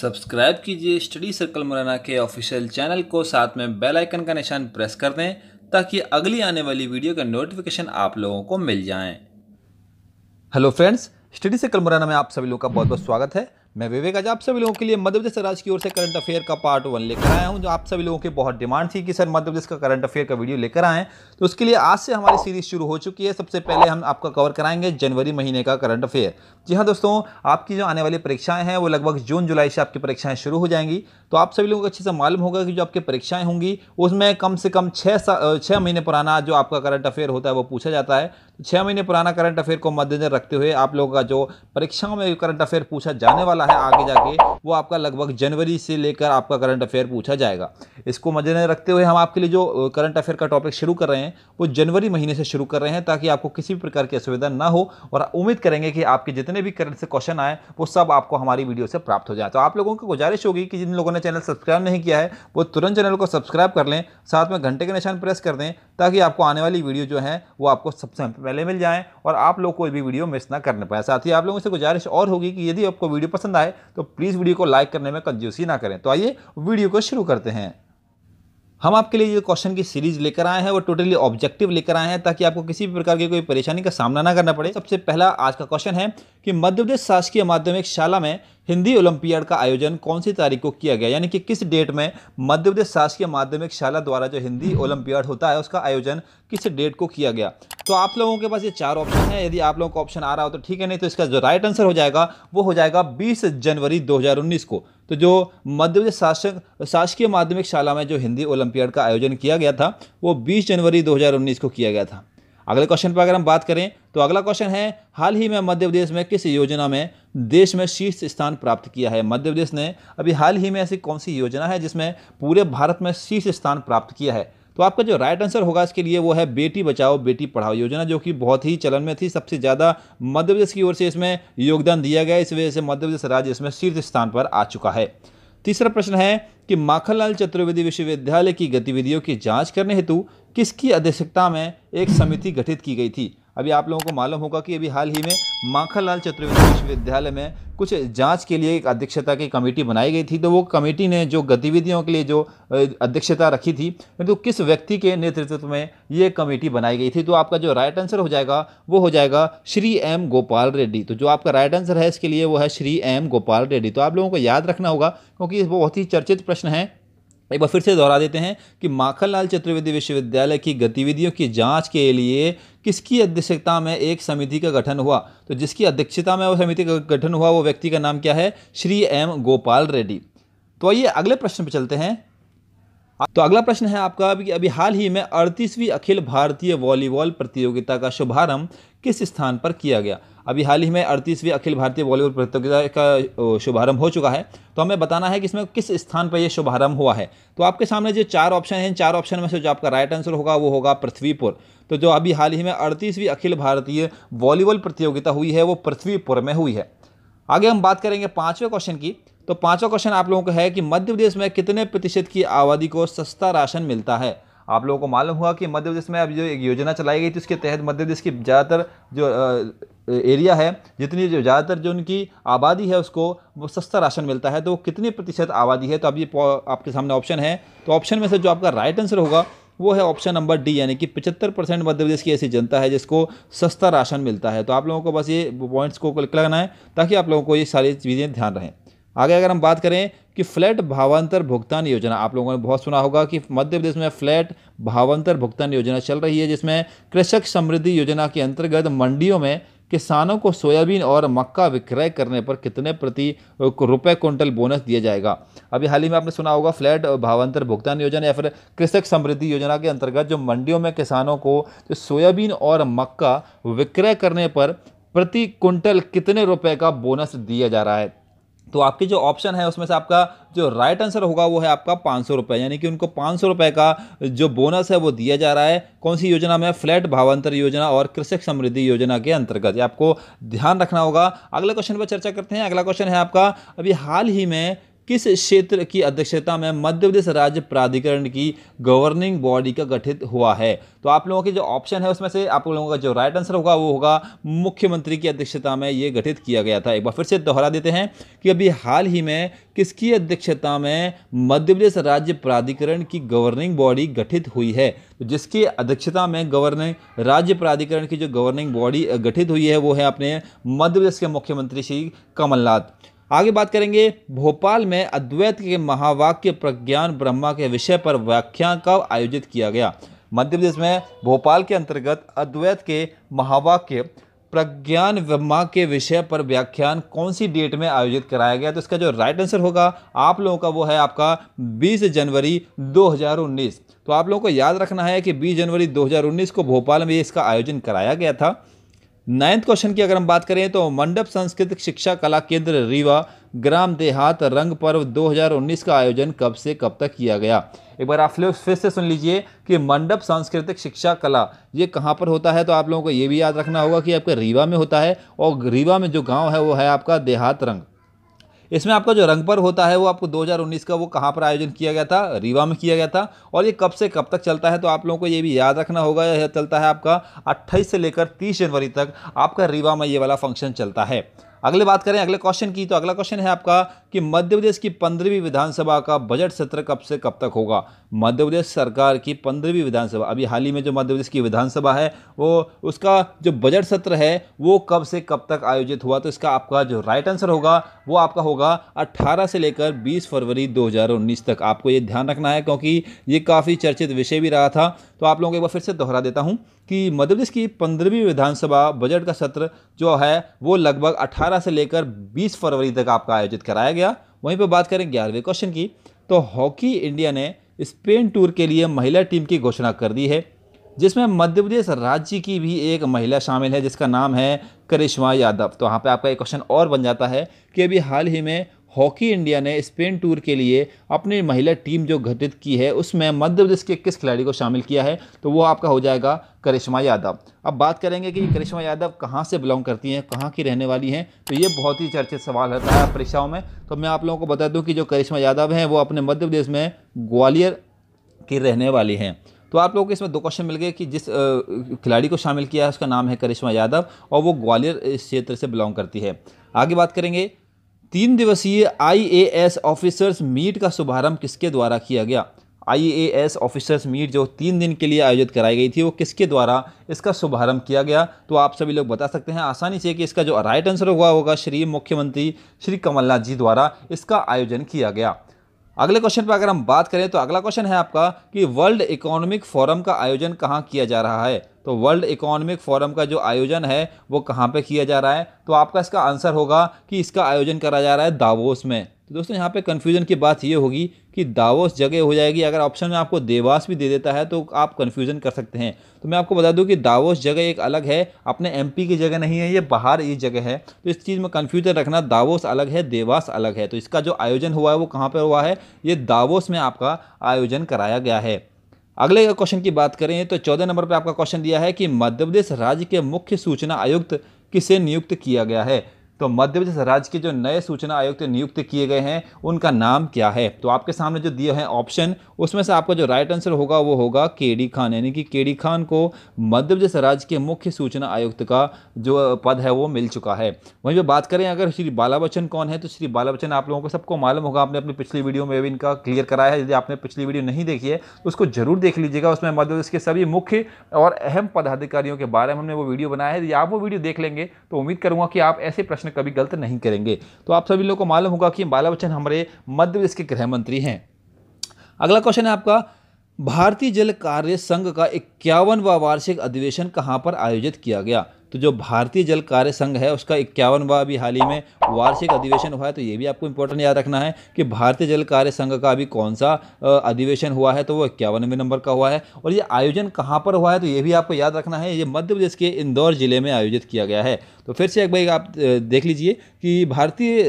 Subscribe कीजिए study circle Morena के official channel को साथ में बेल आइकन का निशान प्रेस कर दें ताकि अगली आने वाली वीडियो का नोटिफिकेशन आप लोगों को मिल जाए hello friends study circle Morena में आप सभी लोगों का बहुत बहुत स्वागत है मैं विवेक आज आप सभी लोगों के लिए मध्य प्रदेश राज्य की ओर से करंट अफेयर का पार्ट वन लेकर आया हूं जो आप सभी लोगों की बहुत डिमांड थी कि सर मध्य प्रदेश का करंट अफेयर का वीडियो लेकर आएँ तो उसके लिए आज से हमारी सीरीज शुरू हो चुकी है सबसे पहले हम आपका कवर कराएंगे जनवरी महीने का करंट अफेयर जी हाँ दोस्तों आपकी जो आने वाली परीक्षाएँ हैं वो लगभग जून जुलाई से आपकी परीक्षाएँ शुरू हो जाएंगी तो आप सभी लोगों को अच्छे से मालूम होगा कि जो आपकी परीक्षाएँ होंगी उसमें कम से कम छः छः महीने पुराना जो आपका करंट अफेयर होता है वो पूछा जाता है तो छः महीने पुराना करंट अफेयर को मद्देनजर रखते हुए आप लोगों का जो परीक्षाओं में करंट अफेयर पूछा जाने वाला वाला है आगे जाके वो आपका लगभग जनवरी से लेकर आपका करंट अफेयर पूछा जाएगा इसको मद्देनजर रखते हुए हम आपके लिए जो करंट अफेयर का टॉपिक शुरू कर रहे हैं वो जनवरी महीने से शुरू कर रहे हैं ताकि आपको किसी भी प्रकार की असुविधा ना हो और उम्मीद करेंगे कि आपके जितने भी करंट से क्वेश्चन आए वो सब आपको हमारी वीडियो से प्राप्त हो जाए तो आप लोगों की गुजारिश होगी कि जिन लोगों ने चैनल सब्सक्राइब नहीं किया है वो तुरंत चैनल को सब्सक्राइब कर लें साथ में घंटे के निशान प्रेस कर दें ताकि आपको आने वाली वीडियो जो है वो आपको सबसे पहले मिल जाए और आप लोग कोई भी वीडियो मिस ना करने पाए साथ ही आप लोगों से गुजारिश और होगी कि यदि आपको वीडियो पसंद पसंद आए तो प्लीज़ वीडियो को लाइक करने में कंजूसी ना करें तो आइए वीडियो को शुरू करते हैं हम आपके लिए ये क्वेश्चन की सीरीज लेकर आए हैं वो टोटली ऑब्जेक्टिव लेकर आए हैं ताकि आपको किसी भी प्रकार की कोई परेशानी का सामना ना करना पड़े सबसे पहला आज का क्वेश्चन है कि मध्य प्रदेश शासकीय माध्यमिक शाला में हिंदी ओलंपियाड का आयोजन कौन सी तारीख को किया गया यानी कि किस डेट में मध्य प्रदेश शासकीय माध्यमिक शाला द्वारा जो हिंदी हम्म। ओलंपियाड होता है उसका आयोजन किस डेट को किया गया तो आप लोगों के पास ये चार ऑप्शन है यदि आप लोगों को ऑप्शन आ रहा हो तो ठीक है नहीं तो इसका जो राइट आंसर हो जाएगा वो हो जाएगा बीस जनवरी दो को तो जो मध्य प्रदेश शासक शासकीय माध्यमिक शाला में जो हिंदी ओलंपियाड का आयोजन किया गया था वो बीस जनवरी दो को किया गया था अगले क्वेश्चन पर अगर हम बात करें तो अगला क्वेश्चन है हाल ही में मध्य प्रदेश में किस योजना में देश में शीर्ष स्थान प्राप्त किया है मध्य प्रदेश ने अभी हाल ही में ऐसी कौन सी योजना है जिसमें पूरे भारत में शीर्ष स्थान प्राप्त किया है तो आपका जो राइट आंसर होगा इसके लिए वो है बेटी बचाओ बेटी पढ़ाओ योजना जो कि बहुत ही चलन में थी सबसे ज़्यादा मध्य प्रदेश की ओर से इसमें योगदान दिया गया इस वजह से मध्य प्रदेश राज्य इसमें शीर्ष स्थान पर आ चुका है तीसरा प्रश्न है कि माखनलाल चतुर्वेदी विश्वविद्यालय की गतिविधियों की जांच करने हेतु किसकी अध्यक्षता में एक समिति गठित की गई थी अभी आप लोगों को मालूम होगा कि अभी हाल ही में माखनलाल चतुर्वेदी विश्वविद्यालय में कुछ जांच के लिए एक अध्यक्षता की कमेटी बनाई गई थी तो वो कमेटी ने जो गतिविधियों के लिए जो अध्यक्षता रखी थी तो किस व्यक्ति के नेतृत्व में ये कमेटी बनाई गई थी तो आपका जो राइट आंसर हो जाएगा वो हो जाएगा श्री एम गोपाल रेड्डी तो जो आपका राइट आंसर है इसके लिए वो है श्री एम गोपाल रेड्डी तो आप लोगों को याद रखना होगा क्योंकि बहुत ही चर्चित प्रश्न है एक बार फिर से दोहरा देते हैं कि माखनलाल चतुर्वेदी विश्वविद्यालय की गतिविधियों की जांच के लिए किसकी अध्यक्षता में एक समिति का गठन हुआ तो जिसकी अध्यक्षता में वो समिति का गठन हुआ वो व्यक्ति का नाम क्या है श्री एम गोपाल रेड्डी तो आइए अगले प्रश्न पर चलते हैं तो अगला प्रश्न है आपका कि अभी हाल ही में अड़तीसवीं अखिल भारतीय वॉलीबॉल प्रतियोगिता का शुभारंभ किस स्थान पर किया गया अभी हाल ही में अड़तीसवीं अखिल भारतीय वॉलीबॉल प्रतियोगिता का शुभारंभ हो चुका है तो हमें बताना है कि इसमें किस स्थान पर यह शुभारंभ हुआ है तो आपके सामने जो चार ऑप्शन हैं इन चार ऑप्शन में से जो आपका राइट आंसर होगा वो होगा पृथ्वीपुर तो जो अभी हाल ही में अड़तीसवीं अखिल भारतीय वॉलीबॉल प्रतियोगिता हुई है वो पृथ्वीपुर में हुई है आगे हम बात करेंगे पाँचवें क्वेश्चन की तो पांचवा क्वेश्चन आप लोगों का है कि मध्य प्रदेश में कितने प्रतिशत की आबादी को सस्ता राशन मिलता है आप लोगों को मालूम हुआ कि मध्य प्रदेश में अब जो एक योजना चलाई गई थी उसके तहत मध्य प्रदेश की ज़्यादातर जो एरिया है जितनी जो ज़्यादातर जो उनकी आबादी है उसको वो सस्ता राशन मिलता है तो वो कितने प्रतिशत आबादी है तो अब ये आपके सामने ऑप्शन है तो ऑप्शन में से जो आपका राइट आंसर होगा वो है ऑप्शन नंबर डी यानी कि पचहत्तर परसेंट मध्य प्रदेश की ऐसी जनता है जिसको सस्ता राशन मिलता है तो आप लोगों को बस ये पॉइंट्स को क्लिक लगाना है ताकि आप लोगों को ये सारी चीज़ें ध्यान रहें आगे अगर हम बात करें कि फ्लैट भावांतर भुगतान योजना आप लोगों ने बहुत सुना होगा कि मध्य प्रदेश में फ्लैट भावांतर भुगतान योजना चल रही है जिसमें कृषक समृद्धि योजना के अंतर्गत मंडियों में किसानों को सोयाबीन और मक्का विक्रय करने पर कितने प्रति रुपए क्विंटल बोनस दिया जाएगा अभी हाल ही में आपने सुना होगा फ्लैट भावांतर भुगतान योजना या फिर कृषक समृद्धि योजना के अंतर्गत जो मंडियों में किसानों को जो सोयाबीन और मक्का विक्रय करने पर प्रति क्विंटल कितने रुपए का बोनस दिया जा रहा है तो आपके जो ऑप्शन है उसमें से आपका जो राइट आंसर होगा वो है आपका पाँच सौ रुपये यानी कि उनको पाँच सौ रुपये का जो बोनस है वो दिया जा रहा है कौन सी योजना में फ्लैट भावांतर योजना और कृषक समृद्धि योजना के अंतर्गत आपको ध्यान रखना होगा अगले क्वेश्चन पर चर्चा करते हैं अगला क्वेश्चन है आपका अभी हाल ही में किस क्षेत्र की अध्यक्षता में मध्य प्रदेश राज्य प्राधिकरण की गवर्निंग बॉडी का गठित हुआ है तो आप लोगों के जो ऑप्शन है उसमें से आप लोगों का जो राइट आंसर होगा वो होगा मुख्यमंत्री की अध्यक्षता में ये गठित किया गया था एक बार फिर से दोहरा देते हैं कि अभी हाल ही में किसकी अध्यक्षता में मध्य प्रदेश राज्य प्राधिकरण की गवर्निंग बॉडी गठित हुई है तो जिसकी अध्यक्षता में गवर्निंग राज्य प्राधिकरण की जो गवर्निंग बॉडी गठित हुई है वो है अपने मध्य प्रदेश के मुख्यमंत्री श्री कमलनाथ आगे बात करेंगे भोपाल में अद्वैत के महावाक्य प्रज्ञान ब्रह्मा के विषय पर व्याख्यान का आयोजित किया गया मध्य प्रदेश में भोपाल के अंतर्गत अद्वैत के महावाक्य प्रज्ञान ब्रह्मा के विषय पर व्याख्यान कौन सी डेट में आयोजित कराया गया तो इसका जो राइट आंसर होगा आप लोगों का वो है आपका 20 जनवरी 2019 तो आप लोगों को याद रखना है कि 20 जनवरी 2019 को भोपाल में इसका आयोजन कराया गया था नाइन्थ क्वेश्चन की अगर हम बात करें तो मंडप संस्कृत शिक्षा कला केंद्र रीवा ग्राम देहात रंग पर्व 2019 का आयोजन कब से कब तक किया गया एक बार आप लोग फिर से सुन लीजिए कि मंडप सांस्कृतिक शिक्षा कला ये कहाँ पर होता है तो आप लोगों को ये भी याद रखना होगा कि आपके रीवा में होता है और रीवा में जो गाँव है वो है आपका देहात रंग इसमें आपका जो रंग पर्व होता है वो आपको 2019 का वो कहाँ पर आयोजन किया गया था रीवा में किया गया था और ये कब से कब तक चलता है तो आप लोगों को ये भी याद रखना होगा यह चलता है आपका अट्ठाईस से लेकर तीस जनवरी तक आपका रीवा में ये वाला फंक्शन चलता है अगले बात करें अगले क्वेश्चन की तो अगला क्वेश्चन है आपका कि मध्य प्रदेश की पंद्रहवीं विधानसभा का बजट सत्र कब से कब तक होगा मध्य प्रदेश सरकार की पंद्रहवीं विधानसभा अभी हाल ही में जो मध्य प्रदेश की विधानसभा है वो उसका जो बजट सत्र है वो कब से कब तक आयोजित हुआ तो इसका आपका जो राइट आंसर होगा वो आपका होगा अट्ठारह से लेकर बीस फरवरी दो तक आपको ये ध्यान रखना है क्योंकि ये काफ़ी चर्चित विषय भी रहा था तो आप लोगों को एक बार फिर से दोहरा देता हूँ कि मध्य प्रदेश की पंद्रहवीं विधानसभा बजट का सत्र जो है वो लगभग 18 से लेकर 20 फरवरी तक आपका आयोजित कराया गया वहीं पर बात करें ग्यारहवें क्वेश्चन की तो हॉकी इंडिया ने स्पेन टूर के लिए महिला टीम की घोषणा कर दी है जिसमें मध्य प्रदेश राज्य की भी एक महिला शामिल है जिसका नाम है करिश्मा यादव तो यहाँ पे आपका एक क्वेश्चन और बन जाता है कि अभी हाल ही में हॉकी इंडिया ने स्पेन टूर के लिए अपनी महिला टीम जो गठित की है उसमें मध्य प्रदेश के किस खिलाड़ी को शामिल किया है तो वो आपका हो जाएगा करिश्मा यादव अब बात करेंगे कि करिश्मा यादव कहाँ से बिलोंग करती हैं कहाँ की रहने वाली हैं तो ये बहुत ही चर्चित सवाल रहता है परीक्षाओं में तो मैं आप लोगों को बता दूँ कि जो करिश्मा यादव हैं वो अपने मध्य प्रदेश में ग्वालियर की रहने वाली हैं तो आप लोगों को इसमें दो क्वेश्चन मिल गए कि जिस खिलाड़ी को शामिल किया है उसका नाम है करिश्मा यादव और वो ग्वालियर क्षेत्र से बिलोंग करती है आगे बात करेंगे तीन दिवसीय आईएएस ऑफिसर्स मीट का शुभारंभ किसके द्वारा किया गया आईएएस ऑफिसर्स मीट जो तीन दिन के लिए आयोजित कराई गई थी वो किसके द्वारा इसका शुभारंभ किया गया तो आप सभी लोग बता सकते हैं आसानी से कि इसका जो राइट आंसर हुआ होगा श्री मुख्यमंत्री श्री कमलनाथ जी द्वारा इसका आयोजन किया गया अगले क्वेश्चन पर अगर हम बात करें तो अगला क्वेश्चन है आपका कि वर्ल्ड इकोनॉमिक फोरम का आयोजन कहाँ किया जा रहा है तो वर्ल्ड इकोनॉमिक फोरम का जो आयोजन है वो कहाँ पे किया जा रहा है तो आपका इसका आंसर होगा कि इसका आयोजन करा जा रहा है दावोस में तो दोस्तों यहाँ पे कन्फ्यूजन की बात ये होगी कि दावोस जगह हो जाएगी अगर ऑप्शन में आपको देवास भी दे देता है तो आप कन्फ्यूजन कर सकते हैं तो मैं आपको बता दूं कि दावोस जगह एक अलग है अपने एमपी की जगह नहीं है ये बाहर ये जगह है तो इस चीज़ में कन्फ्यूजन रखना दावोस अलग है देवास अलग है तो इसका जो आयोजन हुआ है वो कहाँ पर हुआ है ये दावोस में आपका आयोजन कराया गया है अगले क्वेश्चन की बात करें तो चौदह नंबर पर आपका क्वेश्चन दिया है कि मध्य प्रदेश राज्य के मुख्य सूचना आयुक्त किसे नियुक्त किया गया है तो मध्य प्रदेश राज्य के जो नए सूचना आयुक्त नियुक्त किए गए हैं उनका नाम क्या है तो आपके सामने जो दिए हैं ऑप्शन उसमें से आपका जो राइट आंसर होगा वो होगा केडी खान यानी कि केडी खान को मध्य प्रदेश राज्य के मुख्य सूचना आयुक्त का जो पद है वो मिल चुका है वहीं पर बात करें अगर श्री बाला बच्चन कौन है तो श्री बाला बच्चन आप लोगों को सबको मालूम होगा आपने अपनी पिछली वीडियो में भी इनका क्लियर कराया है यदि आपने पिछली वीडियो नहीं देखी है तो उसको जरूर देख लीजिएगा उसमें मध्य प्रदेश के सभी मुख्य और अहम पदाधिकारियों के बारे में हमने वो वीडियो बनाया है यदि आप वो वीडियो देख लेंगे तो उम्मीद करूँगा कि आप ऐसे प्रश्न प्रश्न कभी गलत नहीं करेंगे तो आप सभी लोग को मालूम होगा कि बाला बच्चन हमारे मध्य प्रदेश के गृह मंत्री हैं अगला क्वेश्चन है आपका भारतीय जल कार्य संघ का इक्यावनवा वार्षिक अधिवेशन कहाँ पर आयोजित किया गया तो जो भारतीय जल कार्य संघ है उसका इक्यावनवा अभी हाल ही में वार्षिक अधिवेशन हुआ है तो ये भी आपको इंपॉर्टेंट याद रखना है कि भारतीय जल कार्य संघ का अभी कौन सा अधिवेशन हुआ है तो वो इक्यावनवे नंबर का हुआ है और ये आयोजन कहाँ पर हुआ है तो ये भी आपको याद रखना है ये मध्य प्रदेश के इंदौर ज़िले में आयोजित किया गया है तो फिर से एक बार आप देख लीजिए कि भारतीय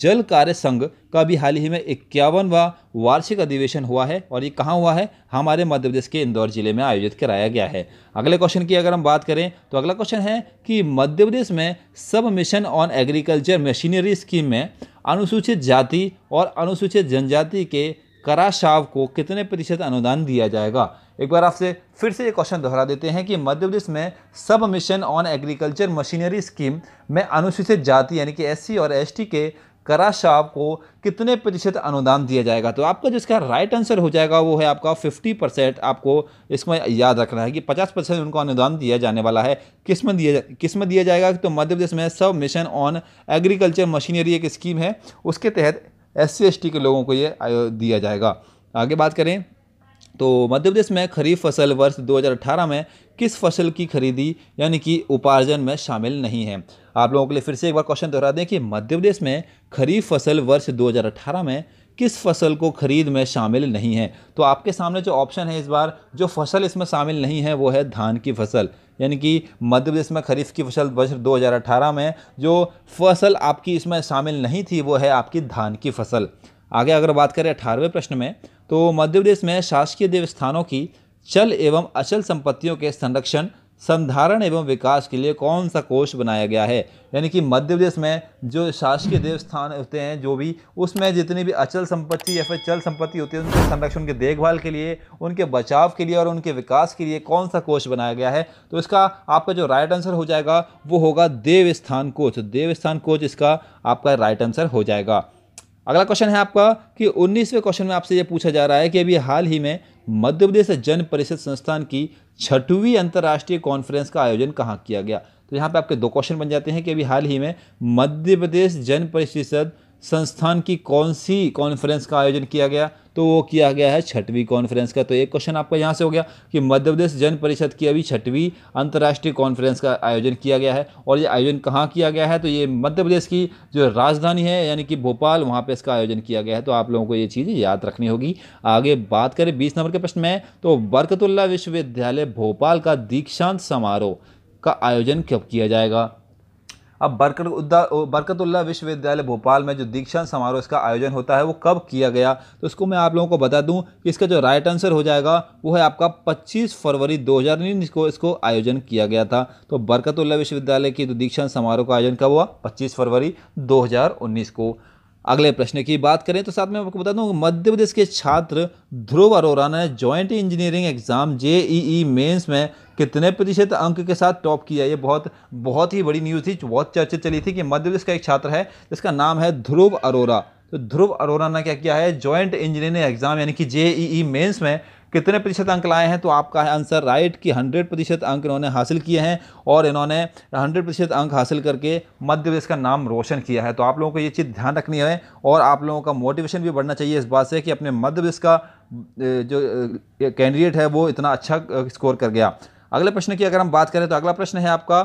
जल कार्य संघ का भी हाल ही में इक्यावनवा वार्षिक अधिवेशन हुआ है और ये कहाँ हुआ है हमारे मध्य प्रदेश के इंदौर जिले में आयोजित कराया गया है अगले क्वेश्चन की अगर हम बात करें तो अगला क्वेश्चन है कि मध्य प्रदेश में sub mission on agriculture machinery scheme में अनुसूचित जाति और अनुसूचित जनजाति के कराशाव को कितने प्रतिशत अनुदान दिया जाएगा एक बार आपसे फिर से ये क्वेश्चन दोहरा देते हैं कि मध्य प्रदेश में sub mission on agriculture machinery scheme में अनुसूचित जाति यानी कि एससी और एसटी के करा साहब को कितने प्रतिशत अनुदान दिया जाएगा तो आपका जो इसका राइट आंसर हो जाएगा वो है आपका 50 परसेंट आपको इसमें याद रखना है कि 50 परसेंट उनको अनुदान दिया जाने वाला है किस में दिया किस में दिया जाएगा तो मध्य प्रदेश में sub mission on agriculture machinery एक स्कीम है उसके तहत एस सी के लोगों को ये दिया जाएगा आगे बात करें तो मध्य प्रदेश में खरीफ फसल वर्ष 2018 में किस फसल की खरीदी यानी कि उपार्जन में शामिल नहीं है आप लोगों के लिए फिर से एक बार क्वेश्चन दोहरा दें कि मध्य प्रदेश में खरीफ फसल वर्ष 2018 में किस फसल को खरीद में शामिल नहीं है तो आपके सामने जो ऑप्शन है इस बार जो फसल इसमें शामिल नहीं है वो है धान की फसल यानी कि मध्य प्रदेश में खरीफ की फसल वर्ष 2018 में जो फसल आपकी इसमें शामिल नहीं थी वो है आपकी धान की फसल आगे अगर बात करें अठारहवें प्रश्न में तो मध्य प्रदेश में शासकीय देवस्थानों की चल एवं अचल संपत्तियों के संरक्षण संधारण एवं विकास के लिए कौन सा कोष बनाया गया है यानी कि मध्य प्रदेश में जो शासकीय देवस्थान होते हैं जो भी उसमें जितनी भी अचल संपत्ति या फिर चल संपत्ति होती है उनके संरक्षण उनके देखभाल के लिए उनके बचाव के लिए और उनके विकास के लिए कौन सा कोष बनाया गया है तो इसका आपका जो राइट आंसर हो जाएगा वो होगा देवस्थान कोच देवस्थान कोच इसका आपका राइट आंसर हो जाएगा अगला क्वेश्चन है आपका कि उन्नीसवें क्वेश्चन में आपसे ये पूछा जा रहा है कि अभी हाल ही में मध्य प्रदेश जन परिषद संस्थान की छठवीं अंतर्राष्ट्रीय कॉन्फ्रेंस का आयोजन कहाँ किया गया तो यहाँ पे आपके दो क्वेश्चन बन जाते हैं कि अभी हाल ही में मध्य प्रदेश जन परिषद संस्थान की कौन सी कॉन्फ्रेंस का आयोजन किया गया तो वो किया गया है छठवीं कॉन्फ्रेंस का तो एक क्वेश्चन आपका यहाँ से हो गया कि मध्य प्रदेश जन परिषद की अभी छठवीं अंतर्राष्ट्रीय कॉन्फ्रेंस का आयोजन किया गया है और ये आयोजन कहाँ किया गया है तो ये मध्य प्रदेश की जो राजधानी है यानी कि भोपाल वहाँ पर इसका आयोजन किया गया है तो आप लोगों को ये चीज़ याद रखनी होगी आगे बात करें बीस नंबर के प्रश्न में तो बरकतुल्ला विश्वविद्यालय भोपाल का दीक्षांत समारोह का आयोजन कब किया जाएगा अब बरकत बरकतुल्ला विश्वविद्यालय भोपाल में जो दीक्षांत समारोह इसका आयोजन होता है वो कब किया गया तो इसको मैं आप लोगों को बता दूं कि इसका जो राइट आंसर हो जाएगा वो है आपका 25 फरवरी 2019 को इसको आयोजन किया गया था तो बरकतुल्ला विश्वविद्यालय की जो दीक्षांत समारोह का आयोजन कब हुआ पच्चीस फरवरी दो को अगले प्रश्न की बात करें तो साथ में आपको बता दूं मध्य प्रदेश के छात्र ध्रुव अरोरा ने joint engineering exam JEE mains में कितने प्रतिशत अंक के साथ टॉप किया ये बहुत बहुत ही बड़ी न्यूज़ थी बहुत चर्चित चली थी कि मध्य प्रदेश का एक छात्र है जिसका नाम है ध्रुव अरोरा तो ध्रुव अरोरा ने क्या किया है ज्वाइंट इंजीनियरिंग एग्जाम यानी कि जेईई मेन्स e e में कितने प्रतिशत अंक लाए हैं तो आपका है आंसर राइट कि हंड्रेड प्रतिशत अंक इन्होंने हासिल किए हैं और इन्होंने हंड्रेड प्रतिशत अंक हासिल करके मध्य प्रदेश का नाम रोशन किया है तो आप लोगों को ये चीज़ ध्यान रखनी है और आप लोगों का मोटिवेशन भी बढ़ना चाहिए इस बात से कि अपने मध्य प्रदेश का जो कैंडिडेट है वो इतना अच्छा स्कोर कर गया अगले प्रश्न की अगर हम बात करें तो अगला प्रश्न है आपका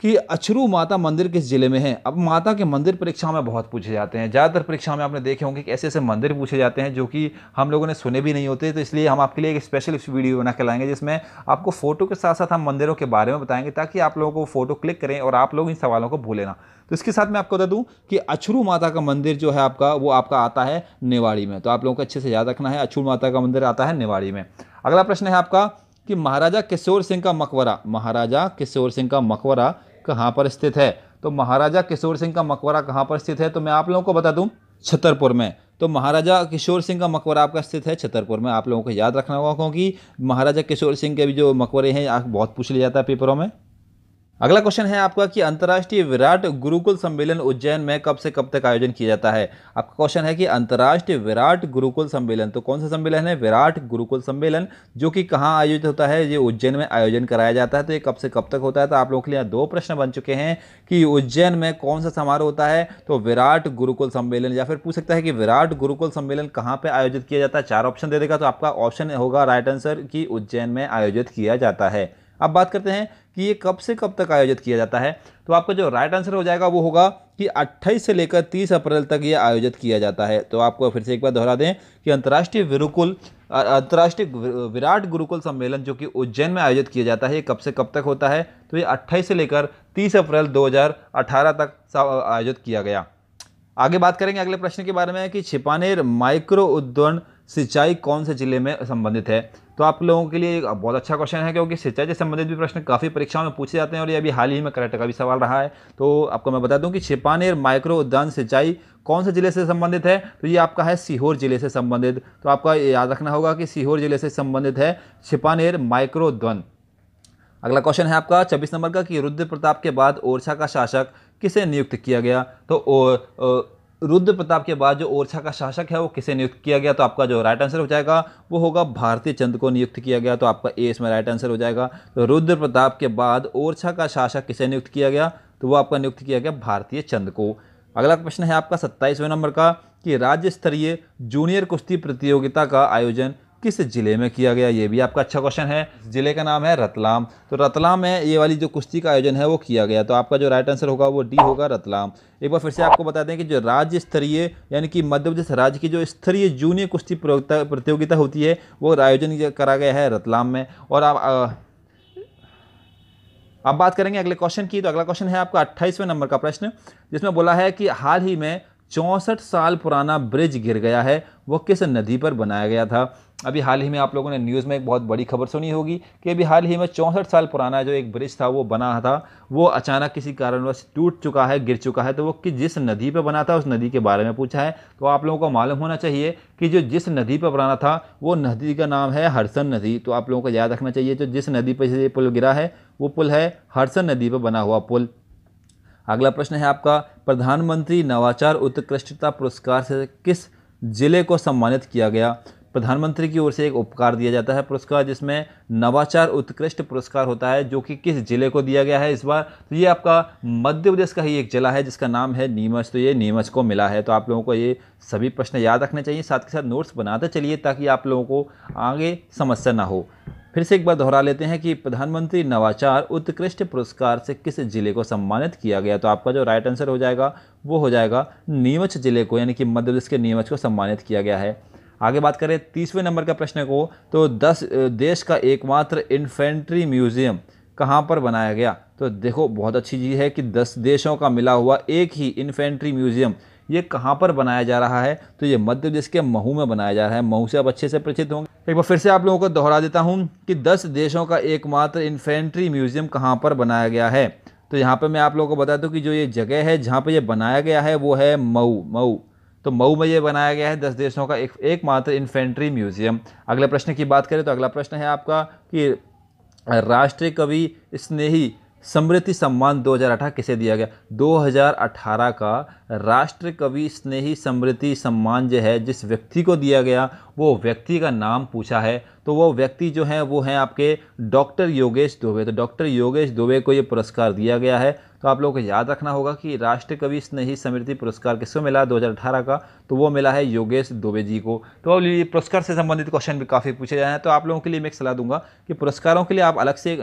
कि अछरू माता मंदिर किस जिले में है अब माता के मंदिर परीक्षा में बहुत पूछे जाते हैं ज़्यादातर परीक्षा में आपने देखे होंगे कि ऐसे ऐसे मंदिर पूछे जाते हैं जो कि हम लोगों ने सुने भी नहीं होते तो इसलिए हम आपके लिए एक स्पेशल वीडियो बना के लाएंगे जिसमें आपको फ़ोटो के साथ साथ हम मंदिरों के बारे में बताएंगे ताकि आप लोगों को फ़ोटो क्लिक करें और आप लोग इन सवालों को भूलें ना तो इसके साथ मैं आपको बता दूँ कि अछरू माता का मंदिर जो है आपका वो आपका आता है नेवाड़ी में तो आप लोगों को अच्छे से याद रखना है अछरू माता का मंदिर आता है नेवाड़ी में अगला प्रश्न है आपका कि महाराजा किशोर सिंह का मकबरा महाराजा किशोर सिंह का मकबरा कहाँ पर स्थित है तो महाराजा किशोर सिंह का मकबरा कहाँ पर स्थित है तो मैं आप लोगों को बता दूँ छतरपुर में तो महाराजा किशोर सिंह का मकबरा आपका स्थित है छतरपुर में आप लोगों को याद रखना होगा क्योंकि महाराजा किशोर सिंह के भी जो मकबरे हैं बहुत पूछ लिया जाता है पेपरों में अगला क्वेश्चन है आपका कि अंतर्राष्ट्रीय विराट गुरुकुल सम्मेलन उज्जैन में कब से कब तक आयोजन किया जाता है आपका क्वेश्चन है कि अंतर्राष्ट्रीय विराट गुरुकुल सम्मेलन तो कौन सा सम्मेलन है विराट गुरुकुल सम्मेलन जो कि कहाँ आयोजित होता है ये उज्जैन में आयोजन कराया जाता है तो ये कब से कब तक होता है तो आप लोगों के लिए दो प्रश्न बन चुके हैं कि उज्जैन में कौन सा समारोह होता है तो विराट गुरुकुल सम्मेलन या फिर पूछ सकता है कि विराट गुरुकुल सम्मेलन कहाँ पर आयोजित किया जाता है चार ऑप्शन दे देगा तो आपका ऑप्शन होगा राइट आंसर कि उज्जैन में आयोजित किया जाता है अब बात करते हैं कि ये कब से कब तक आयोजित किया जाता है तो आपका जो राइट आंसर हो जाएगा वो होगा कि 28 से लेकर 30 अप्रैल तक ये आयोजित किया जाता है तो आपको फिर से एक बार दोहरा दें कि अंतर्राष्ट्रीय विरुकुल अंतर्राष्ट्रीय विराट गुरुकुल सम्मेलन जो कि उज्जैन में आयोजित किया जाता है ये कब से कब तक होता है तो ये अट्ठाईस से लेकर तीस अप्रैल 2018 तक आयोजित किया गया आगे बात करेंगे अगले प्रश्न के बारे में कि छिपानेर माइक्रो उद्वन सिंचाई कौन से जिले में संबंधित है तो आप लोगों के लिए बहुत अच्छा क्वेश्चन है क्योंकि सिंचाई से संबंधित भी प्रश्न काफ़ी परीक्षाओं में पूछे जाते हैं और ये अभी हाल ही में कर्नाटक का भी सवाल रहा है तो आपको मैं बता दूं कि छिपानेर माइक्रो उद्यान सिंचाई कौन से ज़िले से संबंधित है तो ये आपका है सीहोर ज़िले से संबंधित तो आपका याद रखना होगा कि सीहोर ज़िले से संबंधित है छिपानेर माइक्रो उद्वन अगला क्वेश्चन है आपका छब्बीस नंबर का कि रुद्र प्रताप के बाद ओरछा का शासक किसे नियुक्त किया गया तो रुद्र प्रताप के बाद जो ओरछा का शासक है वो किसे नियुक्त किया गया तो आपका जो राइट आंसर हो जाएगा वो होगा भारतीय चंद को नियुक्त किया गया तो आपका ए इसमें राइट आंसर हो जाएगा तो रुद्र प्रताप के बाद ओरछा का शासक किसे नियुक्त किया गया तो वो आपका नियुक्त किया गया भारतीय चंद को अगला प्रश्न है आपका सत्ताईसवें नंबर का कि राज्य स्तरीय जूनियर कुश्ती प्रतियोगिता का आयोजन किस जिले में किया गया ये भी आपका अच्छा क्वेश्चन है जिले का नाम है रतलाम तो रतलाम में ये वाली जो कुश्ती का आयोजन है वो किया गया तो आपका जो राइट आंसर होगा वो डी होगा रतलाम एक बार फिर से आपको बता दें कि जो राज्य स्तरीय यानी कि मध्य प्रदेश राज्य की जो स्तरीय जूनियर कुश्ती प्रतियोगिता होती है वो आयोजन करा गया है रतलाम में और आप अब बात करेंगे अगले क्वेश्चन की तो अगला क्वेश्चन है आपका अट्ठाईसवें नंबर का प्रश्न जिसमें बोला है कि हाल ही में चौंसठ साल पुराना ब्रिज गिर गया है वो किस नदी पर बनाया गया था अभी हाल ही में आप लोगों ने न्यूज़ में एक बहुत बड़ी खबर सुनी होगी कि अभी हाल ही में चौंसठ साल पुराना जो एक ब्रिज था वो बना था वो अचानक किसी कारणवश टूट चुका है गिर चुका है तो वो कि जिस नदी पर बना था उस नदी के बारे में पूछा है तो आप लोगों को मालूम होना चाहिए कि जो जिस नदी पर बनाना था वो नदी का नाम है हरसन नदी तो आप लोगों को याद रखना चाहिए जो जिस नदी पर ये पुल गिरा है वो पुल है हरसन नदी पर बना हुआ पुल अगला प्रश्न है आपका प्रधानमंत्री नवाचार उत्कृष्टता पुरस्कार से किस जिले को सम्मानित किया गया प्रधानमंत्री की ओर से एक उपकार दिया जाता है पुरस्कार जिसमें नवाचार उत्कृष्ट पुरस्कार होता है जो कि किस जिले को दिया गया है इस बार तो ये आपका मध्य प्रदेश का ही एक जिला है जिसका नाम है नीमच तो ये नीमच को मिला है तो आप लोगों को ये सभी प्रश्न याद रखने चाहिए साथ के साथ नोट्स बनाते चलिए ताकि आप लोगों को आगे समस्या ना हो फिर से एक बार दोहरा लेते हैं कि प्रधानमंत्री नवाचार उत्कृष्ट पुरस्कार से किस जिले को सम्मानित किया गया तो आपका जो राइट आंसर हो जाएगा वो हो जाएगा नीमच जिले को यानी कि मध्य प्रदेश के नीमच को सम्मानित किया गया है आगे बात करें तीसवें नंबर का प्रश्न को तो दस देश का एकमात्र इन्फेंट्री म्यूज़ियम कहाँ पर बनाया गया तो देखो बहुत अच्छी चीज़ है कि दस देशों का मिला हुआ एक ही इन्फेंट्री म्यूज़ियम ये कहाँ पर बनाया जा रहा है तो ये मध्य प्रदेश के महू में बनाया जा रहा है महू से आप अच्छे से परिचित होंगे एक बार फिर से आप लोगों को दोहरा देता हूँ कि दस देशों का एकमात्र इन्फेंट्री म्यूज़ियम कहाँ पर बनाया गया है तो यहाँ पर मैं आप लोगों को बता दूँ कि जो ये जगह है जहाँ पर यह बनाया गया है वो है मऊ मऊ तो मऊ में ये बनाया गया है दस देशों का एक एकमात्र इन्फेंट्री म्यूजियम अगले प्रश्न की बात करें तो अगला प्रश्न है आपका कि राष्ट्रीय कवि स्नेही समृद्धि सम्मान 2018 किसे दिया गया 2018 का राष्ट्र कवि स्नेही समृद्धि सम्मान जो है जिस व्यक्ति को दिया गया वो व्यक्ति का नाम पूछा है तो वो व्यक्ति जो है वो हैं आपके डॉक्टर योगेश दुबे तो डॉक्टर योगेश दुबे को ये पुरस्कार दिया गया है तो आप लोगों को याद रखना होगा कि राष्ट्रीय कवि स्नेही समृद्धि पुरस्कार किसको मिला 2018 का तो वो मिला है योगेश दुबे जी को तो पुरस्कार से संबंधित क्वेश्चन भी काफ़ी पूछे जाए हैं तो आप लोगों के लिए मैं एक सलाह दूंगा कि पुरस्कारों के लिए आप अलग से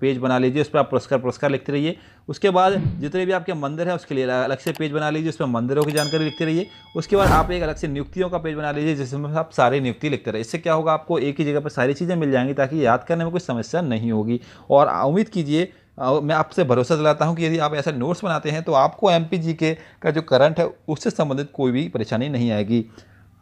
पेज बना लीजिए उस पर आप पुरस्कार पुरस्कार लिखते रहिए उसके बाद जितने भी आपके मंदिर हैं उसके लिए अलग से पेज बना लीजिए उस पर मंदिरों की जानकारी लिखते रहिए उसके बाद आप एक अलग से नियुक्तियों का पेज बना लीजिए जिसमें आप सारी नियुक्ति लिखते रहे इससे क्या होगा आपको एक ही जगह पर सारी चीज़ें मिल जाएंगी ताकि याद करने में कोई समस्या नहीं होगी और उम्मीद कीजिए मैं आपसे भरोसा दिलाता हूँ कि यदि आप ऐसा नोट्स बनाते हैं तो आपको एम के का जो करंट है उससे संबंधित कोई भी परेशानी नहीं आएगी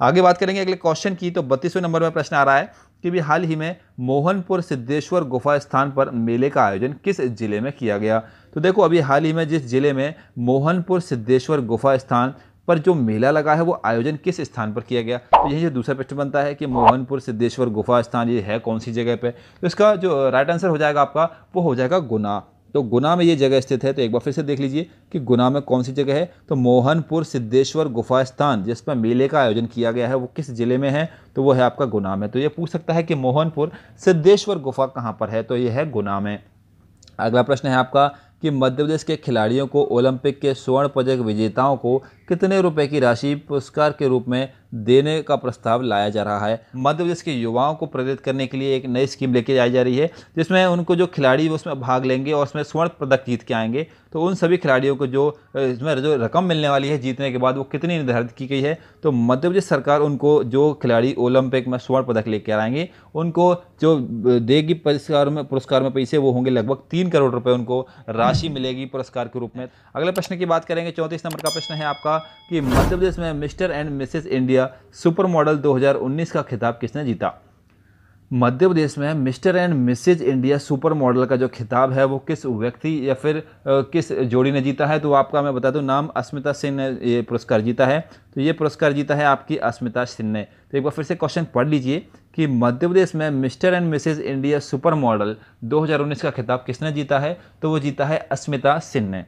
आगे बात करेंगे अगले क्वेश्चन की तो बत्तीसवें नंबर में प्रश्न आ रहा है कि भी हाल ही में मोहनपुर सिद्धेश्वर गुफा स्थान पर मेले का आयोजन किस जिले में किया गया तो देखो अभी हाल ही में जिस जिले में मोहनपुर सिद्धेश्वर गुफा स्थान पर जो मेला लगा है वो आयोजन किस स्थान पर किया गया तो यही जो दूसरा प्रश्न बनता है कि मोहनपुर सिद्धेश्वर गुफा स्थान ये है कौन सी जगह पे तो इसका जो राइट आंसर हो जाएगा आपका वो हो जाएगा गुना तो गुना में ये जगह स्थित है तो एक बार फिर से देख लीजिए कि गुना में कौन सी जगह है तो मोहनपुर सिद्धेश्वर गुफा स्थान जिसमें मेले का आयोजन किया गया है वो किस ज़िले में है तो वो है आपका गुना में तो ये पूछ सकता है कि मोहनपुर सिद्धेश्वर गुफा कहाँ पर है तो ये है गुना में अगला प्रश्न है आपका कि मध्य प्रदेश के खिलाड़ियों को ओलंपिक के स्वर्ण पदक विजेताओं को कितने रुपए की राशि पुरस्कार के रूप में देने का प्रस्ताव लाया जा रहा है मध्य प्रदेश के युवाओं को प्रेरित करने के लिए एक नई स्कीम लेके आई जा रही है जिसमें उनको जो खिलाड़ी उसमें भाग लेंगे और उसमें स्वर्ण पदक जीत के आएंगे तो उन सभी खिलाड़ियों को जो इसमें जो रकम मिलने वाली है जीतने के बाद वो कितनी निर्धारित की गई है तो मध्य प्रदेश सरकार उनको जो खिलाड़ी ओलंपिक में स्वर्ण पदक लेकर आएंगे उनको जो देगी पुरस्कार में पुरस्कार में पैसे वो होंगे लगभग तीन करोड़ रुपये उनको राशि मिलेगी पुरस्कार के रूप में अगले प्रश्न की बात करेंगे चौंतीस नंबर का प्रश्न है आपका था कि मध्य प्रदेश में Mr and Mrs India super model 2019 का खिताब किसने जीता मध्य प्रदेश में Mr and Mrs India super model का जो खिताब है वो किस व्यक्ति या फिर किस जोड़ी ने जीता है तो आपका मैं बता दूं नाम अस्मिता सिंह ने ये पुरस्कार जीता है तो ये पुरस्कार जीता है आपकी अस्मिता सिंह ने तो एक बार फिर से क्वेश्चन पढ़ लीजिए कि मध्य प्रदेश में Mr and Mrs India super model दो का खिताब किसने जीता है तो वो जीता है अस्मिता सिंह ने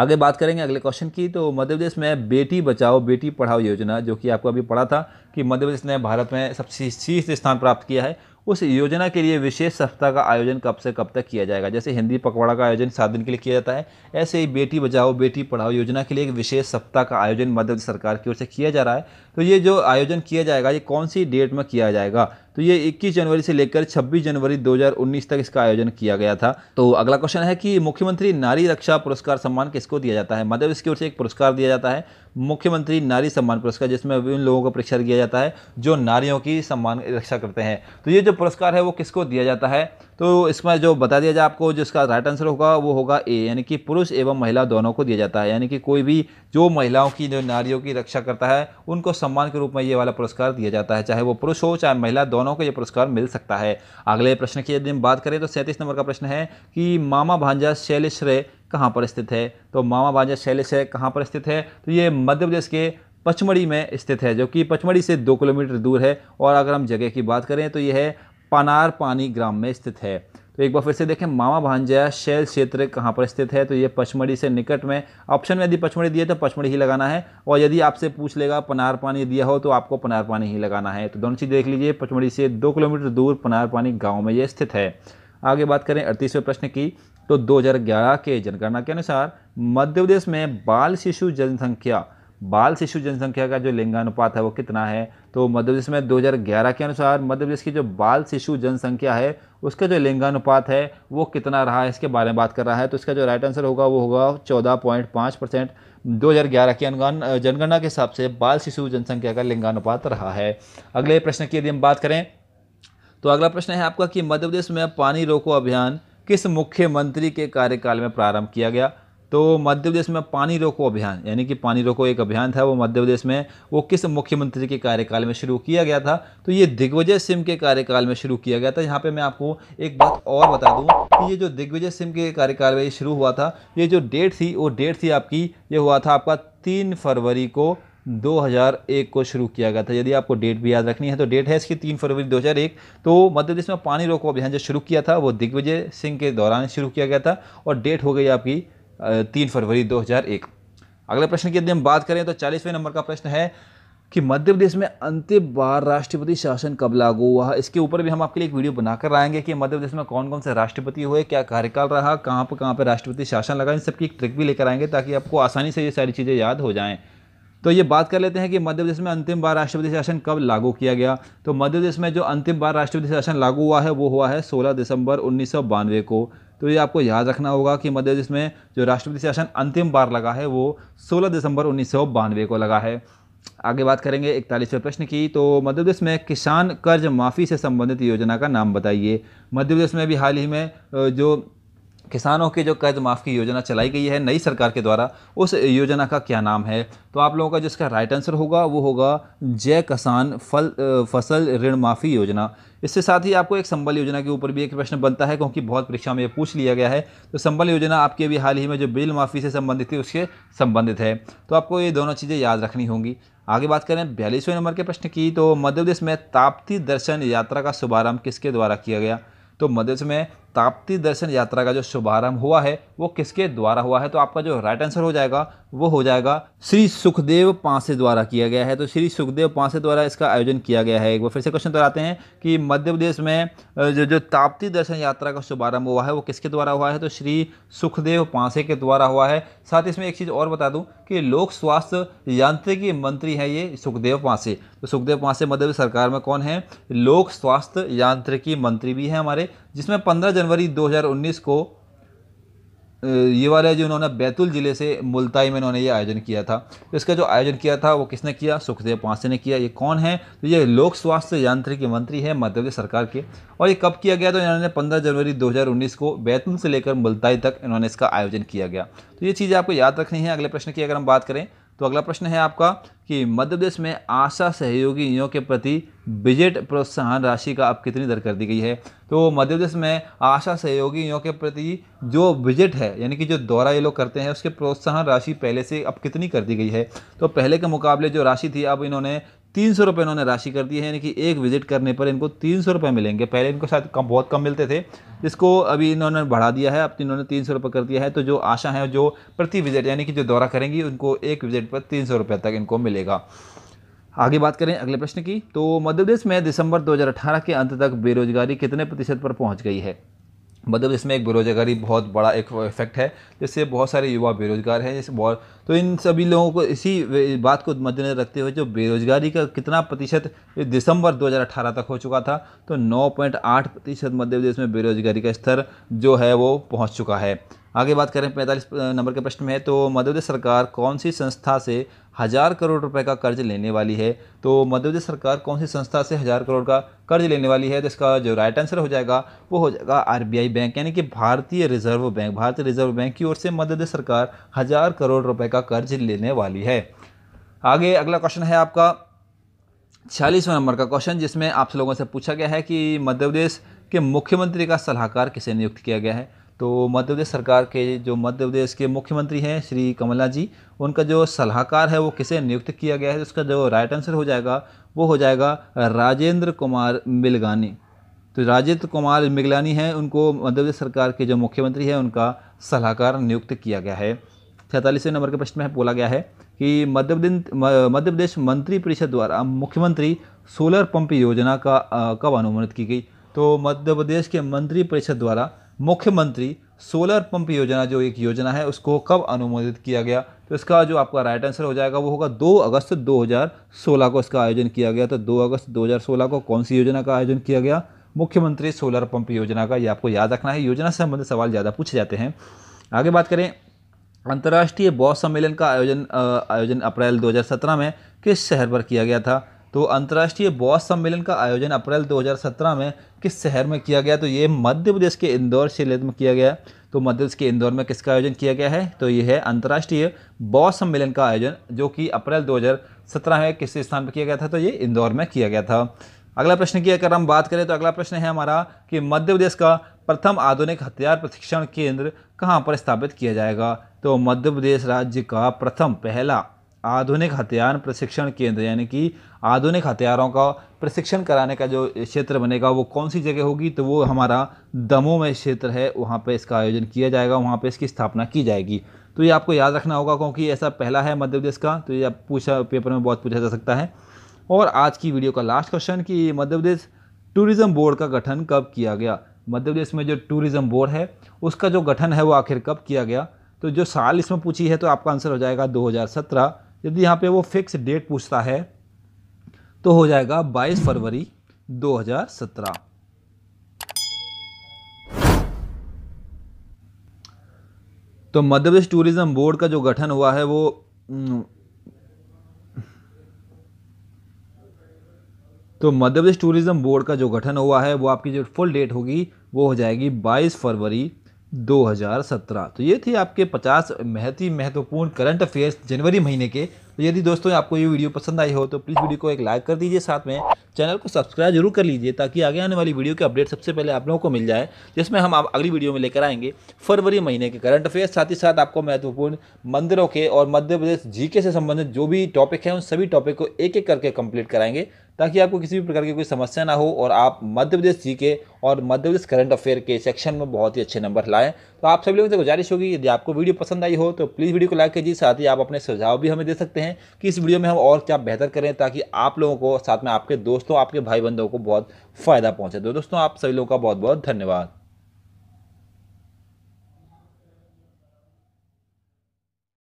आगे बात करेंगे अगले क्वेश्चन की तो मध्य प्रदेश में बेटी बचाओ बेटी पढ़ाओ योजना जो कि आपको अभी पढ़ा था कि मध्य प्रदेश ने भारत में सबसे शीर्ष स्थान प्राप्त किया है उस योजना के लिए विशेष सप्ताह का आयोजन कब से कब तक किया जाएगा जैसे हिंदी पखवाड़ा का आयोजन सात दिन के लिए किया जाता है ऐसे ही बेटी बचाओ बेटी पढ़ाओ योजना के लिए एक विशेष सप्ताह का आयोजन मध्य प्रदेश सरकार की ओर से किया जा रहा है तो ये जो आयोजन किया जाएगा ये कौन सी डेट में किया जाएगा तो ये 21 जनवरी से लेकर 26 जनवरी 2019 तक इसका आयोजन किया गया था तो अगला क्वेश्चन है कि मुख्यमंत्री नारी रक्षा पुरस्कार सम्मान किसको दिया जाता है मध्य प्रदेश की ओर से एक पुरस्कार दिया जाता है मुख्यमंत्री नारी सम्मान पुरस्कार जिसमें उन लोगों का परीक्षा किया जाता है जो नारियों की सम्मान रक्षा करते हैं तो ये जो पुरस्कार है वो किसको दिया जाता है तो इसमें जो बता दिया जाए आपको जिसका राइट आंसर होगा वो होगा ए यानी कि पुरुष एवं महिला दोनों को दिया जाता है यानी कि कोई भी जो महिलाओं की जो नारियों की रक्षा करता है उनको सम्मान के रूप में ये वाला पुरस्कार दिया जाता है चाहे वो पुरुष हो चाहे महिला दोनों को ये पुरस्कार मिल सकता है अगले प्रश्न की यदि हम बात करें तो सैंतीस नंबर का प्रश्न है कि मामा भांजा शैलेश्रेय कहाँ पर स्थित है तो मामा बाजा शैलेश है कहाँ पर स्थित है तो ये मध्य प्रदेश के पचमढ़ी में स्थित है जो कि पचमढ़ी से दो किलोमीटर दूर है और अगर हम जगह की बात करें तो यह है पानार पानी ग्राम में स्थित है तो एक बार फिर से देखें मामा भांजा शैल क्षेत्र कहाँ पर स्थित है तो ये पचमढ़ी से निकट में ऑप्शन में यदि पचमढ़ी दिए तो पचमढ़ी ही लगाना है और यदि आपसे पूछ लेगा पनार पानी दिया हो तो आपको पनार पानी ही लगाना है तो दोनों चीज़ देख लीजिए पचमढ़ी से दो किलोमीटर दूर पनार पानी गाँव में ये स्थित है आगे बात करें अड़तीसवें प्रश्न की तो 2011 के जनगणना के अनुसार मध्य प्रदेश में बाल शिशु जनसंख्या बाल शिशु जनसंख्या का जो लिंगानुपात है वो कितना है तो मध्य प्रदेश में 2011 के अनुसार मध्य प्रदेश की जो बाल शिशु जनसंख्या है उसका जो लिंगानुपात है वो कितना रहा है इसके बारे में बात कर रहा है तो इसका जो राइट आंसर होगा वो होगा 14.5 परसेंट दो की अनुगण जनगणना के हिसाब से बाल शिशु जनसंख्या का लिंगानुपात रहा है अगले प्रश्न की यदि हम बात करें तो अगला प्रश्न है आपका कि मध्य प्रदेश में पानी रोको अभियान किस मुख्यमंत्री के कार्यकाल में प्रारंभ किया गया तो मध्य प्रदेश में पानी रोको अभियान यानी कि पानी रोको एक अभियान था वो मध्य प्रदेश में वो किस मुख्यमंत्री के कार्यकाल में शुरू किया गया था तो ये दिग्विजय सिंह के कार्यकाल में शुरू किया गया था यहाँ पे मैं आपको एक बात और बता दूँ कि ये जो दिग्विजय सिंह के कार्यकाल में शुरू हुआ था ये जो डेट थी वो डेट थी आपकी ये हुआ था आपका तीन फरवरी को 2001 को शुरू किया गया था यदि आपको डेट भी याद रखनी है तो डेट है इसकी तीन फरवरी 2001 तो मध्य प्रदेश में पानी रोको अभियान जो शुरू किया था वो दिग्विजय सिंह के दौरान शुरू किया गया था और डेट हो गई आपकी तीन फरवरी 2001 अगले प्रश्न की यदि हम बात करें तो चालीसवें नंबर का प्रश्न है कि मध्य प्रदेश में अंतिम बार राष्ट्रपति शासन कब लागू हुआ इसके ऊपर भी हम आपके लिए एक वीडियो बनाकर आएंगे कि मध्य प्रदेश में कौन कौन से राष्ट्रपति हुए क्या कार्यकाल रहा कहाँ पर कहाँ पर राष्ट्रपति शासन लगा इन सबकी एक ट्रिक भी लेकर आएंगे ताकि आपको आसानी से ये सारी चीज़ें याद हो जाएँ तो ये बात कर लेते हैं कि मध्य प्रदेश में अंतिम बार राष्ट्रपति शासन कब लागू किया गया तो मध्य प्रदेश में जो अंतिम बार राष्ट्रपति शासन लागू हुआ है वो हुआ है 16 दिसंबर उन्नीस को तो ये आपको याद रखना होगा कि मध्य प्रदेश में जो राष्ट्रपति शासन अंतिम बार लगा है वो सोलह दिसंबर उन्नीस को लगा है आगे बात करेंगे इकतालीसवें प्रश्न की तो मध्य प्रदेश में किसान कर्ज माफ़ी से संबंधित योजना का नाम बताइए मध्य प्रदेश में भी हाल ही में जो किसानों के जो कर्ज माफ़ की योजना चलाई गई है नई सरकार के द्वारा उस योजना का क्या नाम है तो आप लोगों का जिसका राइट आंसर होगा वो होगा जय किसान फल फसल ऋण माफ़ी योजना इससे साथ ही आपको एक संबल योजना के ऊपर भी एक प्रश्न बनता है क्योंकि बहुत परीक्षा में ये पूछ लिया गया है तो संबल योजना आपके अभी हाल ही में जो बिल माफ़ी से संबंधित थी उसके संबंधित है तो आपको ये दोनों चीज़ें याद रखनी होंगी आगे बात करें बयालीसवें नंबर के प्रश्न की तो मध्य प्रदेश में ताप्ती दर्शन यात्रा का शुभारंभ किसके द्वारा किया गया तो मध्य प्रदेश में ताप्ती दर्शन यात्रा का जो शुभारंभ हुआ है वो किसके द्वारा हुआ है तो आपका जो राइट आंसर हो जाएगा वो हो जाएगा श्री सुखदेव पांसे द्वारा किया गया है तो श्री सुखदेव पांसे द्वारा इसका आयोजन किया गया है एक बार फिर से क्वेश्चन दोहराते हैं कि मध्य प्रदेश में जो जो ताप्ती दर्शन यात्रा का शुभारंभ हुआ है वो किसके द्वारा हुआ है तो श्री सुखदेव पांसे के द्वारा हुआ है साथ इसमें एक चीज़ और बता दूँ कि लोक स्वास्थ्य यांत्रिकी मंत्री हैं ये सुखदेव पांसे तो सुखदेव पांसे मध्य प्रदेश सरकार में कौन है लोक स्वास्थ्य यांत्रिकी मंत्री भी हैं हमारे जिसमें 15 जनवरी 2019 को ये वाले जो उन्होंने बैतूल ज़िले से मुल्ताई में इन्होंने ये आयोजन किया था तो इसका जो आयोजन किया था वो किसने किया सुखदेव पांसे ने किया ये कौन है तो ये लोक स्वास्थ्य यांत्रिकी मंत्री है मध्य प्रदेश सरकार के और ये कब किया गया तो इन्होंने 15 जनवरी 2019 को बैतूल से लेकर मुल्ताई तक इन्होंने इसका आयोजन किया गया तो ये चीज़ें आपको याद रखनी है अगले प्रश्न की अगर हम बात करें तो अगला प्रश्न है आपका कि मध्य प्रदेश में आशा सहयोगियों के प्रति बजट प्रोत्साहन राशि का अब कितनी दर कर दी गई है तो मध्य प्रदेश में आशा सहयोगियों के प्रति जो बजट है यानी कि जो दौरा ये लोग करते हैं उसके प्रोत्साहन राशि पहले से अब कितनी कर दी गई है तो पहले के मुकाबले जो राशि थी अब इन्होंने तीन सौ रुपये इन्होंने राशि कर दी है यानी कि एक विजिट करने पर इनको तीन सौ रुपये मिलेंगे पहले इनको शायद कम बहुत कम मिलते थे जिसको अभी इन्होंने बढ़ा दिया है अब इन्होंने तीन सौ रुपये कर दिया है तो जो आशा है जो प्रति विजिट यानी कि जो दौरा करेंगी उनको एक विजिट पर तीन सौ रुपये तक इनको मिलेगा आगे बात करें अगले प्रश्न की तो मध्य प्रदेश में दिसंबर अठारह के अंत तक बेरोजगारी कितने प्रतिशत पर पहुंच गई है मतलब इसमें एक बेरोजगारी बहुत बड़ा एक इफेक्ट है जिससे बहुत सारे युवा बेरोजगार हैं जैसे बहुत तो इन सभी लोगों को इसी बात को मद्देनजर रखते हुए जो बेरोजगारी का कितना प्रतिशत दिसंबर 2018 तक हो चुका था तो 9.8 प्रतिशत मध्य प्रदेश में बेरोजगारी का स्तर जो है वो पहुंच चुका है आगे बात करें पैंतालीस नंबर के प्रश्न में तो मध्य प्रदेश सरकार कौन सी संस्था से हज़ार करोड़ रुपए का कर्ज लेने वाली है तो मध्य प्रदेश सरकार कौन सी संस्था से हज़ार करोड़ का कर्ज लेने वाली है तो इसका जो राइट आंसर हो जाएगा वो हो जाएगा आरबीआई बैंक यानी कि भारतीय रिजर्व बैंक भारतीय रिजर्व बैंक की ओर से मध्य प्रदेश सरकार हज़ार करोड़ रुपये का कर्ज लेने वाली है आगे अगला क्वेश्चन है आपका छियालीसवें नंबर का क्वेश्चन जिसमें आपसे लोगों से पूछा गया है कि मध्य प्रदेश के मुख्यमंत्री का सलाहकार किसे नियुक्त किया गया है तो मध्य प्रदेश सरकार के जो मध्य प्रदेश के मुख्यमंत्री हैं श्री कमला जी उनका जो सलाहकार है वो किसे नियुक्त किया गया है उसका जो राइट आंसर हो जाएगा वो हो जाएगा राजेंद्र कुमार मिलगानी तो राजेंद्र कुमार मिगलानी हैं उनको मध्य प्रदेश सरकार के जो मुख्यमंत्री हैं उनका सलाहकार नियुक्त किया गया है सैंतालीसवें नंबर के प्रश्न में बोला गया है कि मध्य मध्य प्रदेश मंत्री परिषद द्वारा मुख्यमंत्री सोलर पंप योजना का कब अनुमोदित की गई तो मध्य प्रदेश के मंत्री परिषद द्वारा मुख्यमंत्री सोलर पंप योजना जो एक योजना है उसको कब अनुमोदित किया गया तो इसका जो आपका राइट आंसर हो जाएगा वो होगा 2 अगस्त 2016 को इसका आयोजन किया गया तो 2 अगस्त 2016 को कौन सी योजना का आयोजन किया गया मुख्यमंत्री सोलर पंप योजना का ये आपको याद रखना है योजना से संबंधित सवाल ज़्यादा पूछे जाते हैं आगे बात करें अंतर्राष्ट्रीय बौद्ध सम्मेलन का आयोजन आयोजन अप्रैल दो में किस शहर पर किया गया था तो अंतर्राष्ट्रीय बॉस सम्मेलन का आयोजन अप्रैल 2017 में किस शहर में किया गया तो ये मध्य प्रदेश के इंदौर से में किया गया तो मध्य प्रदेश के इंदौर में किसका आयोजन किया गया है तो ये है अंतर्राष्ट्रीय बॉस सम्मेलन का आयोजन जो कि अप्रैल 2017 में किस स्थान पर किया गया था तो ये इंदौर में किया गया था अगला प्रश्न की अगर हम बात करें तो अगला प्रश्न है हमारा कि मध्य प्रदेश का प्रथम आधुनिक हथियार प्रशिक्षण केंद्र कहाँ पर स्थापित किया जाएगा तो मध्य प्रदेश राज्य का प्रथम पहला आधुनिक हथियार प्रशिक्षण केंद्र यानी कि आधुनिक हथियारों का प्रशिक्षण कराने का जो क्षेत्र बनेगा वो कौन सी जगह होगी तो वो हमारा दमों में क्षेत्र है वहाँ पे इसका आयोजन किया जाएगा वहाँ पे इसकी स्थापना की जाएगी तो ये आपको याद रखना होगा क्योंकि ऐसा पहला है मध्य प्रदेश का तो ये आप पूछा पेपर में बहुत पूछा जा सकता है और आज की वीडियो का लास्ट क्वेश्चन कि मध्य प्रदेश टूरिज़्म बोर्ड का गठन कब किया गया मध्य प्रदेश में जो टूरिज़्म बोर्ड है उसका जो गठन है वो आखिर कब किया गया तो जो साल इसमें पूछी है तो आपका आंसर हो जाएगा दो यदि यहाँ पे वो फिक्स डेट पूछता है तो हो जाएगा 22 फरवरी 2017 तो मध्य प्रदेश टूरिज्म बोर्ड का जो गठन हुआ है वो हम्म, तो मध्य प्रदेश टूरिज्म बोर्ड का जो गठन हुआ है वो आपकी जो फुल डेट होगी वो हो जाएगी 22 फरवरी 2017 तो ये थी आपके 50 ही महत्वपूर्ण करंट अफेयर्स जनवरी महीने के तो यदि दोस्तों आपको ये वीडियो पसंद आई हो तो प्लीज़ वीडियो को एक लाइक कर दीजिए साथ में चैनल को सब्सक्राइब जरूर कर लीजिए ताकि आगे आने वाली वीडियो के अपडेट सबसे पहले आप लोगों को मिल जाए जिसमें हम आप अगली वीडियो में लेकर आएंगे फरवरी महीने के करंट अफेयर्स साथ ही साथ आपको महत्वपूर्ण मंदिरों के और मध्य प्रदेश जीके से संबंधित जो भी टॉपिक है उन सभी टॉपिक को एक एक करके कंप्लीट कराएंगे ताकि आपको किसी भी प्रकार की कोई समस्या ना हो और आप मध्य प्रदेश जी के और मध्य प्रदेश करंट अफेयर के सेक्शन में बहुत ही अच्छे नंबर लाएँ तो आप सभी लोगों से गुजारिश होगी यदि आपको वीडियो पसंद आई हो तो प्लीज़ वीडियो को लाइक कीजिए साथ ही आप अपने सुझाव भी हमें दे सकते हैं कि इस वीडियो में हम और क्या बेहतर करें ताकि आप लोगों को साथ में आपके दोस्तों आपके भाई बंदों को बहुत फ़ायदा पहुँचे तो दोस्तों आप सभी लोगों का बहुत बहुत धन्यवाद